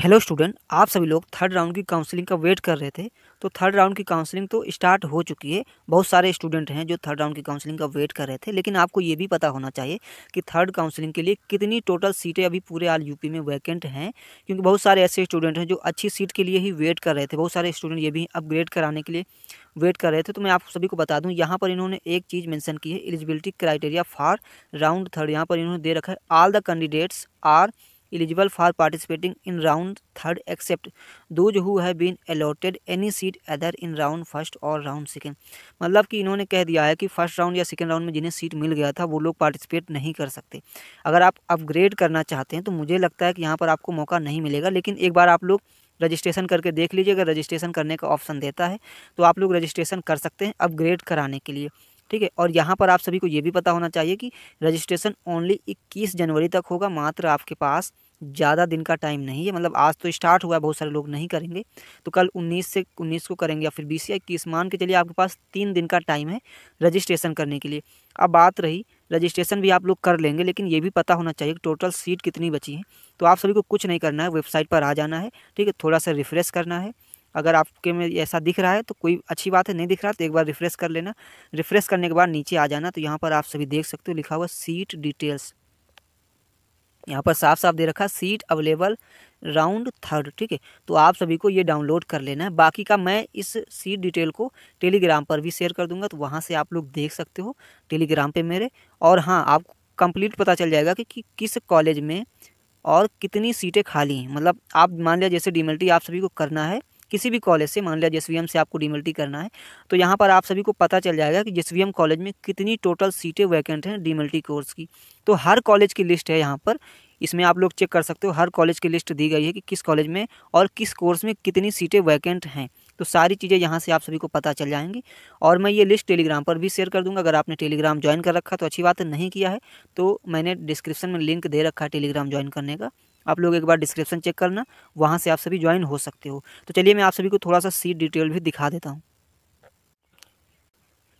hello student आप सभी लोग थर्ड राउंड की काउंसलिंग का वेट कर रहे थे तो थर्ड राउंड की काउंसलिंग तो स्टार्ट हो चुकी है बहुत सारे स्टूडेंट हैं जो थर्ड राउंड की काउंसलिंग का वेट कर रहे थे लेकिन आपको ये भी पता होना चाहिए कि थर्ड काउंसलिंग के लिए कितनी टोटल सीटें अभी पूरे आल यूपी में वैकेंट हैं क्योंकि बहुत सारे ऐसे स्टूडेंट हैं जो अच्छी सीट के लिए ही वेट कर रहे थे बहुत सारे स्टूडेंट ये भी अपग्रेड कराने के लिए वेट कर रहे थे तो मैं आप सभी को बता दूँ यहाँ पर इन्होंने एक चीज़ मैंसन की है eligibility criteria for round third यहाँ पर इन्होंने दे रखा है all the candidates are eligible for participating in round third except those who have been allotted any seat other in round first और राउंड सेकेंड मतलब कि इन्होंने कह दिया है कि फर्स्ट राउंड या सेकेंड राउंड में जिन्हें सीट मिल गया था वो लोग पार्टिसिपेट नहीं कर सकते अगर आप अपग्रेड करना चाहते हैं तो मुझे लगता है कि यहाँ पर आपको मौका नहीं मिलेगा लेकिन एक बार आप लोग रजिस्ट्रेशन करके देख लीजिए अगर रजिस्ट्रेशन करने का ऑप्शन देता है तो आप लोग रजिस्ट्रेशन कर सकते हैं अपग्रेड कराने के लिए ठीक है और यहाँ पर आप सभी को ये भी पता होना चाहिए कि रजिस्ट्रेशन ओनली इक्कीस जनवरी तक होगा मात्र आपके पास ज़्यादा दिन का टाइम नहीं है मतलब आज तो स्टार्ट हुआ है बहुत सारे लोग नहीं करेंगे तो कल 19 से 19 को करेंगे या फिर बीस या इक्कीस मान के चलिए आपके पास तीन दिन का टाइम है रजिस्ट्रेशन करने के लिए अब बात रही रजिस्ट्रेशन भी आप लोग कर लेंगे लेकिन ये भी पता होना चाहिए कि टोटल सीट कितनी बची है तो आप सभी को कुछ नहीं करना है वेबसाइट पर आ जाना है ठीक है थोड़ा सा रिफ्रेश करना है अगर आपके में ऐसा दिख रहा है तो कोई अच्छी बात है नहीं दिख रहा तो एक बार रिफ्रेश कर लेना रिफ्रेश करने के बाद नीचे आ जाना तो यहाँ पर आप सभी देख सकते हो लिखा हुआ सीट डिटेल्स यहाँ पर साफ साफ दे रखा सीट अवेलेबल राउंड थर्ड ठीक है तो आप सभी को ये डाउनलोड कर लेना है बाकी का मैं इस सीट डिटेल को टेलीग्राम पर भी शेयर कर दूंगा तो वहाँ से आप लोग देख सकते हो टेलीग्राम पे मेरे और हाँ आपको कंप्लीट पता चल जाएगा कि, कि किस कॉलेज में और कितनी सीटें खाली हैं मतलब आप मान लिया जैसे डीमल्टी आप सभी को करना है किसी भी कॉलेज से मान लिया जिस से आपको डीमल्टी करना है तो यहाँ पर आप सभी को पता चल जाएगा कि जिस कॉलेज में कितनी टोटल सीटें वैकेंट हैं डीमल्टी कोर्स की तो हर कॉलेज की लिस्ट है यहाँ पर इसमें आप लोग चेक कर सकते हो हर कॉलेज की लिस्ट दी गई है कि किस कॉलेज में और किस कोर्स में कितनी सीटें वैकेंट हैं तो सारी चीज़ें यहाँ से आप सभी को पता चल जाएंगी और मैं ये लिस्ट टेलीग्राम पर भी शेयर कर दूंगा अगर आपने टेलीग्राम ज्वाइन कर रखा तो अच्छी बात नहीं किया है तो मैंने डिस्क्रिप्शन में लिंक दे रखा है टेलीग्राम ज्वाइन करने का आप लोग एक बार डिस्क्रिप्शन चेक करना वहाँ से आप सभी ज्वाइन हो सकते हो तो चलिए मैं आप सभी को थोड़ा सा सीट डिटेल भी दिखा देता हूँ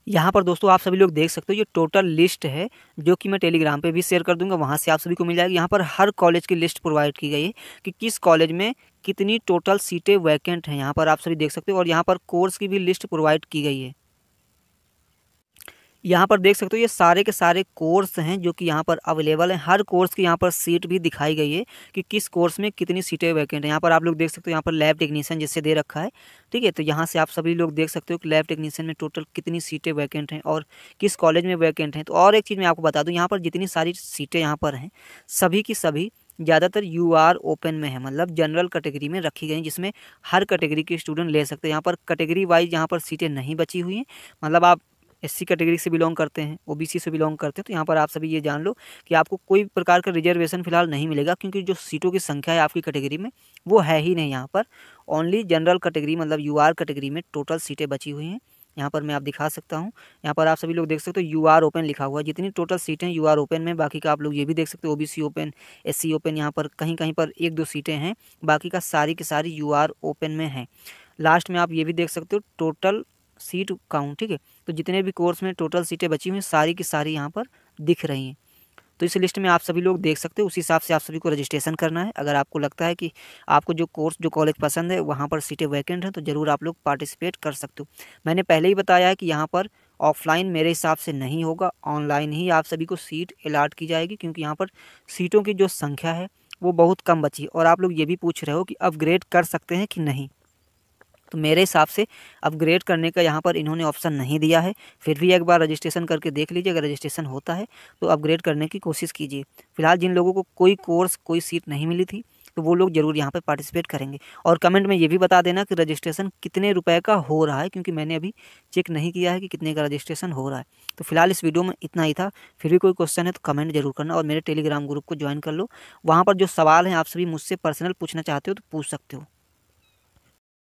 यहाँ पर दोस्तों आप सभी लोग देख सकते हो ये टोटल लिस्ट है जो कि मैं टेलीग्राम पे भी शेयर कर दूंगा वहाँ से आप सभी को मिल जाएगी यहाँ पर हर कॉलेज की लिस्ट प्रोवाइड की गई है कि किस कॉलेज में कितनी टोटल सीटें वैकेंट हैं यहाँ पर आप सभी देख सकते हो और यहाँ पर कोर्स की भी लिस्ट प्रोवाइड की गई है यहाँ पर देख सकते हो ये सारे के सारे कोर्स हैं जो कि यहाँ पर अवेलेबल हैं हर कोर्स की यहाँ पर सीट भी दिखाई गई है कि किस कोर्स में कितनी सीटें वैकेंट हैं यहाँ पर आप लोग देख सकते हो यहाँ पर लैब टेक्नीशियन जिससे दे रखा है ठीक है तो यहाँ से आप सभी लोग देख सकते हो कि लैब टेक्नीशियन में टोटल कितनी सीटें वैकेंट हैं और किस कॉलेज में वैकेंट हैं तो और एक चीज़ मैं आपको बता दूँ यहाँ पर जितनी सारी सीटें यहाँ पर हैं सभी की सभी ज़्यादातर यू आर ओपन में है मतलब जनरल कैटेगरी में रखी गई जिसमें हर कैटेगरी के स्टूडेंट ले सकते हैं यहाँ पर कैटेगरी वाइज यहाँ पर सीटें नहीं बची हुई हैं मतलब आप सी कैटेगरी से बिलोंग करते हैं सी से बिलोंग करते हैं तो यहाँ पर आप सभी ये जान लो कि आपको कोई प्रकार का रिजर्वेशन फिलहाल नहीं मिलेगा क्योंकि जो सीटों की संख्या है आपकी कैटेगरी में वो है ही नहीं यहाँ पर ओनली जनरल कैटेगरी मतलब यू कैटेगरी में टोटल सीटें बची हुई हैं यहाँ पर मैं आप दिखा सकता हूँ यहाँ पर आप सभी लोग देख सकते हो यू आर ओपन लिखा हुआ है जितनी टोटल सीटें यू आर ओपन में बाकी का आप लोग ये भी देख सकते हो ओबीसी ओपन एससी ओपन यहाँ पर कहीं कहीं पर एक दो सीटें हैं बाकी का सारी की सारी यू आर ओपन में है लास्ट में आप ये भी देख सकते हो टोटल सीट काउंट ठीक है तो जितने भी कोर्स में टोटल सीटें बची हुई हैं सारी की सारी यहाँ पर दिख रही हैं तो इस लिस्ट में आप सभी लोग देख सकते हो उसी हिसाब से आप सभी को रजिस्ट्रेशन करना है अगर आपको लगता है कि आपको जो कोर्स जो कॉलेज पसंद है वहाँ पर सीटें वैकेंट हैं तो ज़रूर आप लोग पार्टिसिपेट कर सकते हो मैंने पहले ही बताया है कि यहाँ पर ऑफलाइन मेरे हिसाब से नहीं होगा ऑनलाइन ही आप सभी को सीट अलाट की जाएगी क्योंकि यहाँ पर सीटों की जो संख्या है वो बहुत कम बची और आप लोग ये भी पूछ रहे हो कि अपग्रेड कर सकते हैं कि नहीं तो मेरे हिसाब से अपग्रेड करने का यहाँ पर इन्होंने ऑप्शन नहीं दिया है फिर भी एक बार रजिस्ट्रेशन करके देख लीजिए अगर रजिस्ट्रेशन होता है तो अपग्रेड करने की कोशिश कीजिए फिलहाल जिन लोगों को कोई कोर्स कोई सीट नहीं मिली थी तो वो लोग ज़रूर यहाँ पर पार्टिसिपेट करेंगे और कमेंट में ये भी बता देना कि रजिस्ट्रेशन कितने रुपए का हो रहा है क्योंकि मैंने अभी चेक नहीं किया है कि कितने का रजिस्ट्रेशन हो रहा है तो फिलहाल इस वीडियो में इतना ही था फिर भी कोई क्वेश्चन है तो कमेंट जरूर करना और मेरे टेलीग्राम ग्रुप को ज्वाइन कर लो वहाँ पर जो सवाल हैं आप सभी मुझसे पर्सनल पूछना चाहते हो तो पूछ सकते हो